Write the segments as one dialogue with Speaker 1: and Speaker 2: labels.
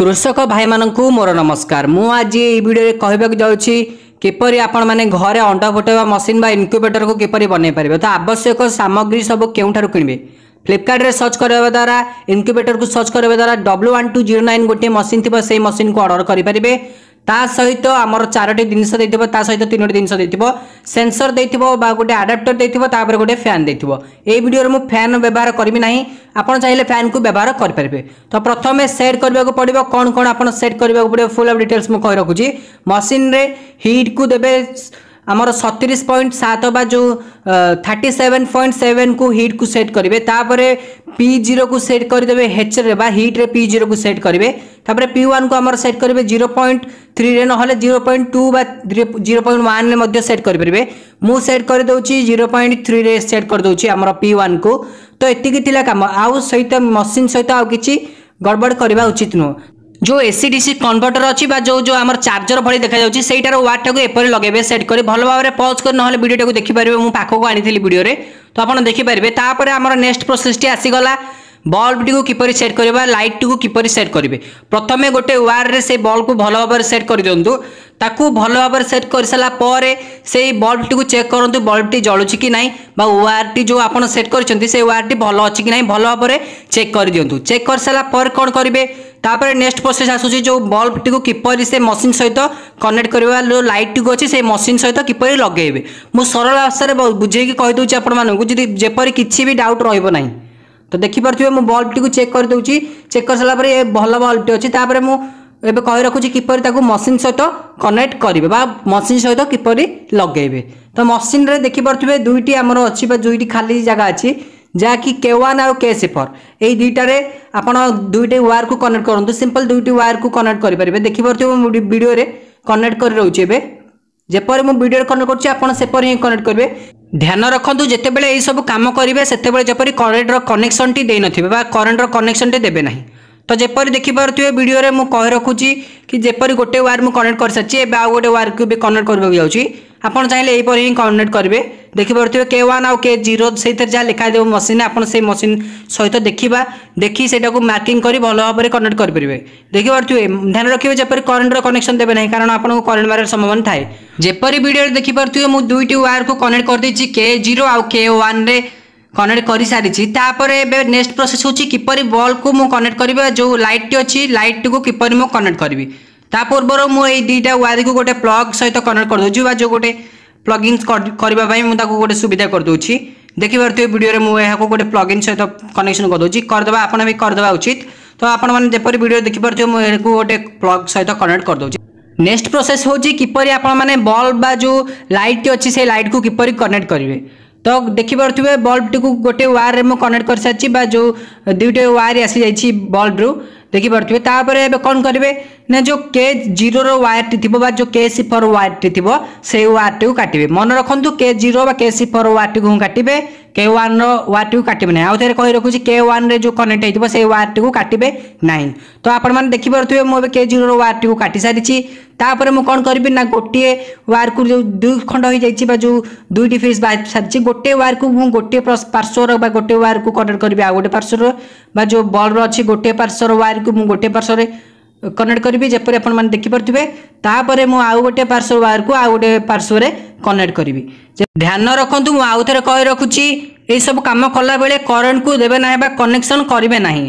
Speaker 1: କୃଷକ ଭାଇମାନଙ୍କୁ ମୋର ନମସ୍କାର ମୁଁ ଆଜି ଏହି ଭିଡ଼ିଓରେ କହିବାକୁ ଯାଉଛି କିପରି ଆପଣମାନେ ଘରେ ଅଣ୍ଡା ଫୁଟେଇବା ମେସିନ୍ ବା ଇନକ୍ୟୁବେଟରକୁ କିପରି ବନେଇ ପାରିବେ ତ ଆବଶ୍ୟକ ସାମଗ୍ରୀ ସବୁ କେଉଁଠାରୁ କିଣିବେ ଫ୍ଲିପକାର୍ଟରେ ସର୍ଚ୍ଚ କରିବା ଦ୍ୱାରା ଇନକ୍ୟୁବେଟରକୁ ସର୍ଚ୍ଚ କରିବା ଦ୍ୱାରା W one two zero nine ଗୋଟିଏ ମେସିନ୍ ଥିବ ସେଇ ମେସିନ୍କୁ ଅର୍ଡ଼ର କରିପାରିବେ ତା ସହିତ ଆମର ଚାରୋଟି ଜିନିଷ ଦେଇଥିବ ତା ସହିତ ତିନୋଟି ଜିନିଷ ଦେଇଥିବ ସେନ୍ସର ଦେଇଥିବ ବା ଗୋଟେ ଆଡ଼ାପ୍ଟର ଦେଇଥିବ ତାପରେ ଗୋଟେ ଫ୍ୟାନ୍ ଦେଇଥିବ ଏଇ ଭିଡ଼ିଓରେ ମୁଁ ଫ୍ୟାନ୍ ବ୍ୟବହାର କରିବି ନାହିଁ ଆପଣ ଚାହିଁଲେ ଫ୍ୟାନ୍କୁ ବ୍ୟବହାର କରିପାରିବେ ତ ପ୍ରଥମେ ସେଟ୍ କରିବାକୁ ପଡ଼ିବ କ'ଣ କ'ଣ ଆପଣ ସେଟ୍ କରିବାକୁ ପଡ଼ିବ ଫୁଲ୍ ଅଫ୍ ଡିଟେଲ୍ସ ମୁଁ କହି ରଖୁଛି ମସିନ୍ରେ ହିଟ୍କୁ ଦେବେ आमर सतुरीश पॉइंट सात बा जो थर्टी सेवेन पॉइंट सेवेन को हिट को सेट करेंगे तापर पी जीरो को सेट करदे हेचर बा हिट्रे पी जीरो को सेट करेंगे पी वन को आमर सेट करेंगे जीरो पॉइंट थ्री ना जीरो पॉइंट टू बा जीरो पॉइंट वन सेट करेंगे मुझ सेट करदे जीरो पॉइंट थ्री रे सेट करदे आमर पी वन को तो ये कम आउ सहित मसीन सहित आउ गड़बड़ करवा उचित नुह जो एसी डीसी कनभर्टर अच्छी जो जो आम चार्जर भाई देखा जाटार व्वाट टाक एपरी लगे सेट कर भल भाव में पज कर ना भिडियो टाक देखिपारे मुझ पाखक आनी भिडियो तो आप देखिपारे तापर आम नेक्स्ट प्रोसेसटी आसीगला বল্বটি কিপর সেট করবে লাইটটি কিপর সেট করবে প্রথমে গোটে ওয়ারে সেই বল্বু ভালো ভাবে সেট করে দিও তাকে ভালো ভাবে সেট করে সারা পরে সেই বল্বটি চেক করতু বল্বটি জলুছি কি না বা ওয়ারটি যে আপনার সেট করছেন সেই ওয়ারটি ভালো অছি কি না ভালো ভাবে চেক করে দিও চেক করে সারা পরে কম করবে ତାପରେ ନେକ୍ସଟ ପ୍ରୋସେସ୍ ଆସୁଛି ଯେଉଁ ବଲ୍ବଟିକୁ କିପରି ସେ ମେସିନ୍ ସହିତ କନେକ୍ଟ କରିବା ଯେଉଁ ଲାଇଟ୍ଟିକୁ ଅଛି ସେ ମେସିନ୍ ସହିତ କିପରି ଲଗାଇବେ ମୁଁ ସରଳ ଭାଷାରେ ବୁଝେଇକି କହିଦେଉଛି ଆପଣମାନଙ୍କୁ ଯଦି ଯେପରି କିଛି ବି ଡାଉଟ୍ ରହିବ ନାହିଁ ତ ଦେଖିପାରୁଥିବେ ମୁଁ ବଲ୍ବଟିକୁ ଚେକ୍ କରିଦେଉଛି ଚେକ୍ କରିସାରିଲା ପରେ ଏ ଭଲ ବଲ୍ବଟି ଅଛି ତାପରେ ମୁଁ ଏବେ କହି ରଖୁଛି କିପରି ତାକୁ ମେସିନ୍ ସହିତ କନେକ୍ଟ କରିବେ ବା ମେସିନ୍ ସହିତ କିପରି ଲଗାଇବେ ତ ମେସିନ୍ରେ ଦେଖିପାରୁଥିବେ ଦୁଇଟି ଆମର ଅଛି ବା ଦୁଇଟି ଖାଲି ଜାଗା ଅଛି ଯାହାକି କେ ୱାନ୍ ଆଉ କେ ସିଫର ଏଇ ଦୁଇଟାରେ ଆପଣ ଦୁଇଟି ୱାର୍କୁ କନେକ୍ଟ କରନ୍ତୁ ସିମ୍ପଲ୍ ଦୁଇଟି ୱାର୍କୁ କନେକ୍ଟ କରିପାରିବେ ଦେଖିପାରୁଥିବେ ମୁଁ ଭିଡ଼ିଓରେ କନେକ୍ଟ କରି ରହୁଛି ଏବେ ଯେପରି ମୁଁ ଭିଡ଼ିଓରେ କନେକ୍ଟ କରୁଛି ଆପଣ ସେପରି ହିଁ କନେକ୍ଟ କରିବେ ଧ୍ୟାନ ରଖନ୍ତୁ ଯେତେବେଳେ ଏଇସବୁ କାମ କରିବେ ସେତେବେଳେ ଯେପରି କରେଣ୍ଟର କନେକ୍ସନଟି ଦେଇନଥିବେ ବା କରେଣ୍ଟର କନେକ୍ସନଟି ଦେବେ ନାହିଁ তো যেপরি দেখিপারে ভিডিওরে মু রখুছি কি যেপরি গোটে ওয়ার মু কনেক্ট করে সারিছি এবার আউ গোটে ওয়ারকে বি কনেক্ট করা যাচ্ছি আপনার চাইলে এইপরি হি কনেক্ট করবে দেখিপারে কে ওয়ান আউ কে জিরো সেইথিরে যা লেখা দেব মসিন আপনার সেই মসিন সহিত দেখা দেখি সেটা মার্কিং করে ভালো ভাবে কনেক্ট করে পেবে দেখিপারে ধ্যান রাখবে যেপর করেন্টর কনেকশন দেবে না কারণ আপনার করেন্ট মারার সম্ভাবনা থাকে যেপরি ভিডিওরে দেখিপারে মু দুইটি ওয়ারকে কনেক্ট করে দিয়েছি কে জিরো আউ কে ওয়ানরে कनेक्ट कर सारी तापर एवं नेक्स्ट प्रोसेस हूँ किपर बल्ब को मुझ कनेक्ट कर जो लाइट टी अच्छी लाइट टी को किपर मुझे कनेक्ट करी ता पूर्व मुझे दुईटा वायर को गोटे प्लग सहित कनेक्ट करदे जो गोटे प्लगिंग करने मुझे गोटे सुविधा करदे देखिपे भिडियो मुझे गोटे प्लगिंग सहित कनेक्शन करदे करदे भी करदे उचित तो आपरी भिड देखिपे मुझे गोटे प्लग सहित कनेक्ट करदे नेक्स्ट प्रोसेस हूँ किपर आप बल्ब जो लाइट टी अच्छी से लाइट को किपर कनेक्ट करेंगे ତ ଦେଖିପାରୁଥିବେ ବଲ୍ବଟିକୁ ଗୋଟେ ୱାୟାରରେ ମୁଁ କନେକ୍ଟ କରିସାରିଛି ବା ଯେଉଁ ଦୁଇଟି ୱାୟାର ଆସିଯାଇଛି ବଲ୍ବରୁ ଦେଖିପାରୁଥିବେ ତାପରେ ଏବେ କ'ଣ କରିବେ ନା ଯେଉଁ କେ ଜିରୋର ୱାୟାରଟି ଥିବ ବା ଯେଉଁ କେ ସିଫର ୱାୟାରଟି ଥିବ ସେଇ ୱାୟାରଟିକୁ କାଟିବେ ମନେ ରଖନ୍ତୁ କେ ଜିରୋ ବା କେ ସିଫର ୱାୟାରଟିକୁ ହିଁ କାଟିବେ কে ওয়ান্ର ୱାର୍ଡଟିକୁ କାଟିବେ ନାହିଁ ଆଉ ଥରେ କହି ରଖୁଛି କେ ୱାନ୍ରେ ଯେଉଁ କନେକ୍ଟ ହେଇଥିବ ସେଇ ୱାର୍ଡଟିକୁ କାଟିବେ ନାହିଁ ତ ଆପଣମାନେ ଦେଖିପାରୁଥିବେ ମୁଁ ଏବେ କେ ଜିରୋର ୱାର୍ଡଟିକୁ କାଟି ସାରିଛି ତାପରେ ମୁଁ କ'ଣ କରିବି ନା ଗୋଟିଏ ୱାର୍କୁ ଯେଉଁ ଦୁଇ ଖଣ୍ଡ ହୋଇଯାଇଛି ବା ଯେଉଁ ଦୁଇଟି ଫେସ୍ ବାହାରି ସାରିଛି ଗୋଟିଏ ୱାର୍କୁ ମୁଁ ଗୋଟିଏ ପାର୍ଶ୍ୱର ବା ଗୋଟିଏ ୱାର୍କୁ କନେକ୍ଟ କରିବି ଆଉ ଗୋଟେ ପାର୍ଶ୍ୱର ବା ଯେଉଁ ବଲ୍ର ଅଛି ଗୋଟିଏ ପାର୍ଶ୍ୱର ୱାର୍କୁ ମୁଁ ଗୋଟିଏ ପାର୍ଶ୍ୱରେ କନେକ୍ଟ କରିବି ଯେପରି ଆପଣମାନେ ଦେଖିପାରୁଥିବେ ତାପରେ ମୁଁ ଆଉ ଗୋଟେ ପାର୍ଶ୍ୱ ୱାର୍କୁ ଆଉ ଗୋଟେ ପାର୍ଶ୍ୱରେ କନେକ୍ଟ କରିବି ଧ୍ୟାନ ରଖନ୍ତୁ ମୁଁ ଆଉ ଥରେ କହି ରଖୁଛି ଏହିସବୁ କାମ କଲାବେଳେ କରେଣ୍ଟକୁ ଦେବେ ନାହିଁ ବା କନେକ୍ସନ୍ କରିବେ ନାହିଁ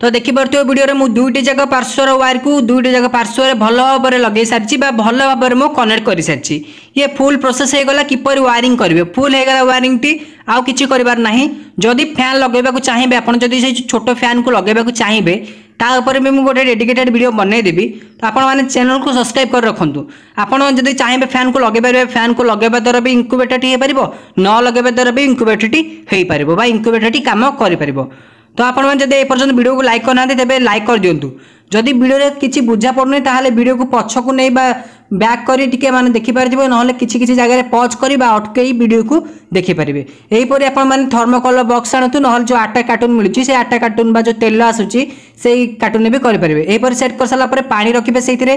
Speaker 1: ତ ଦେଖିପାରୁଥିବେ ଭିଡ଼ିଓରେ ମୁଁ ଦୁଇଟି ଯାକ ପାର୍ଶ୍ୱର ୱାର୍କୁ ଦୁଇଟି ଯାକ ପାର୍ଶ୍ୱରେ ଭଲ ଭାବରେ ଲଗେଇ ସାରିଛି ବା ଭଲ ଭାବରେ ମୁଁ କନେକ୍ଟ କରିସାରିଛି ଇଏ ଫୁଲ୍ ପ୍ରୋସେସ୍ ହୋଇଗଲା କିପରି ୱାରିଂ କରିବେ ଫୁଲ୍ ହୋଇଗଲା ୱାରିଂଟି ଆଉ କିଛି କରିବାର ନାହିଁ ଯଦି ଫ୍ୟାନ୍ ଲଗାଇବାକୁ ଚାହିଁବେ ଆପଣ ଯଦି ସେଇ ଛୋଟ ଫ୍ୟାନ୍କୁ ଲଗାଇବାକୁ ଚାହିଁବେ ତା ଉପରେ ବି ମୁଁ ଗୋଟେ ଡେଡିକେଟେଡ୍ ଭିଡ଼ିଓ ବନେଇଦେବି ତ ଆପଣମାନେ ଚ୍ୟାନେଲ୍କୁ ସବସ୍କ୍ରାଇବ୍ କରି ରଖନ୍ତୁ ଆପଣ ଯଦି ଚାହିଁବେ ଫ୍ୟାନ୍କୁ ଲଗେଇପାରିବେ ଫ୍ୟାନ୍କୁ ଲଗେଇବା ଦ୍ୱାରା ବି ଇନକ୍ୟୁବେଟରଟି ହେଇପାରିବ ନ ଲଗେଇବା ଦ୍ୱାରା ବି ଇନକ୍ୟୁବେଟରଟି ହେଇପାରିବ ବା ଇନକ୍ୟୁବେଟରଟି କାମ କରିପାରିବ ତ ଆପଣମାନେ ଯଦି ଏପର୍ଯ୍ୟନ୍ତ ଭିଡ଼ିଓକୁ ଲାଇକ୍ କରିନାହାନ୍ତି ତେବେ ଲାଇକ୍ କରିଦିଅନ୍ତୁ ଯଦି ଭିଡ଼ିଓରେ କିଛି ବୁଝା ପଡ଼ୁନି ତାହେଲେ ଭିଡ଼ିଓକୁ ପଛକୁ ନେଇ ବା ବ୍ୟାକ୍ କରି ଟିକେ ମାନେ ଦେଖିପାରିଥିବେ ନହେଲେ କିଛି କିଛି ଜାଗାରେ ପଜ୍ କରି ବା ଅଟକେଇ ଭିଡ଼ିଓକୁ ଦେଖିପାରିବେ ଏହିପରି ଆପଣମାନେ ଥର୍ମୋକଲର ବକ୍ସ ଆଣନ୍ତୁ ନହେଲେ ଯେଉଁ ଆଟା କାର୍ଟୁନ୍ ମିଳୁଛି ସେ ଆଟା କାର୍ଟୁନ୍ ବା ଯେଉଁ ତେଲ ଆସୁଛି ସେଇ କାର୍ଟୁନ୍ ବି କରିପାରିବେ ଏହିପରି ସେଟ୍ କରିସାରିଲା ପରେ ପାଣି ରଖିବେ ସେଇଥିରେ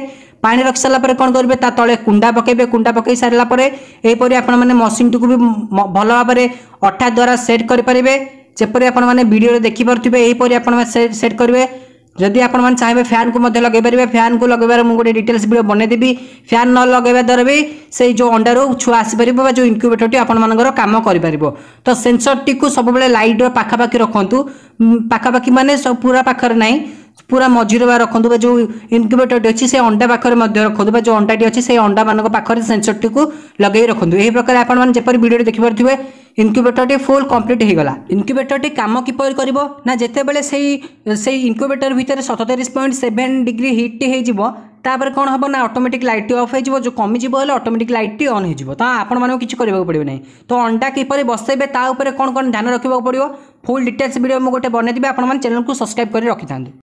Speaker 1: ପାଣି ରଖିସାରିଲା ପରେ କ'ଣ କରିବେ ତା ତଳେ କୁଣ୍ଡା ପକାଇବେ କୁଣ୍ଡା ପକାଇ ସାରିଲା ପରେ ଏହିପରି ଆପଣମାନେ ମସିନ୍ଟିକୁ ବି ଭଲ ଭାବରେ ଅଠା ଦ୍ୱାରା ସେଟ୍ କରିପାରିବେ ଯେପରି ଆପଣମାନେ ଭିଡ଼ିଓରେ ଦେଖିପାରୁଥିବେ ଏହିପରି ଆପଣମାନେ ସେଟ୍ କରିବେ যদি আপনার চাইবে ফ্যান কু লগাই পারে ফ্যান কু লগাইবার মু গোটে ডিটেলস ভিডিও বনাইদেবি ফ্যান ন লগাইবা দ্বারা বি সেই যে অন্ডার ছুয়া আসিপার বা যে ইনক্যুবেটরটি আপনার কাম করে পাব তো সেন্সরটি সবুলে লাইটর পাখাপাখি রাখতু পাখাপাখি মানে পুরা পাখে নাই পুরা মঝিরে বা রাখতু বা যে ইনক্যুবেটরটি অছি সেই অন্ডা পাখে রাখতু বা যে অন্ডাটি অছি সেই অন্ডা মান পাখে সেন্সরটি লগাই রাখতু এই প্রকার আপনার যেপর ভিডিওটি দেখিপারে ଇନକ୍ୟୁବେଟରଟି ଫୁଲ୍ କମ୍ପ୍ଲିଟ୍ ହୋଇଗଲା ଇନକ୍ୟୁବେଟରଟି କାମ କିପରି କରିବ ନା ଯେତେବେଳେ ସେଇ ସେଇ ଇନକ୍ୟୁବେଟର ଭିତରେ ସତତିରିଶ ପଏଣ୍ଟ ସେଭେନ୍ ଡିଗ୍ରୀ ହିଟ୍ଟି ହୋଇଯିବ ତାପରେ କ'ଣ ହେବ ନା ଅଟୋମେଟିକ୍ ଲାଇଟ୍ଟି ଅଫ୍ ହୋଇଯିବ ଯେଉଁ କମିଯିବ ହେଲେ ଅଟୋମେଟିକ୍ ଲାଇଟ୍ଟି ଅନ୍ ହୋଇଯିବ ତ ଆପଣମାନଙ୍କୁ କିଛି କରିବାକୁ ପଡ଼ିବ ନାହିଁ ତ ଅଣ୍ଡା କିପରି ବସାଇବେ ତା ଉପରେ କ'ଣ କ'ଣ ଧ୍ୟାନ ରଖିବାକୁ ପଡ଼ିବ ଫୁଲ୍ ଡିଟେଲ୍ସ ଭିଡ଼ିଓ ମୁଁ ଗୋଟେ ବନେଇଦେବି ଆପଣମାନେ ଚ୍ୟାନେଲକୁ ସବସ୍କ୍ରାଇବ୍ କରି ରଖିଥାନ୍ତୁ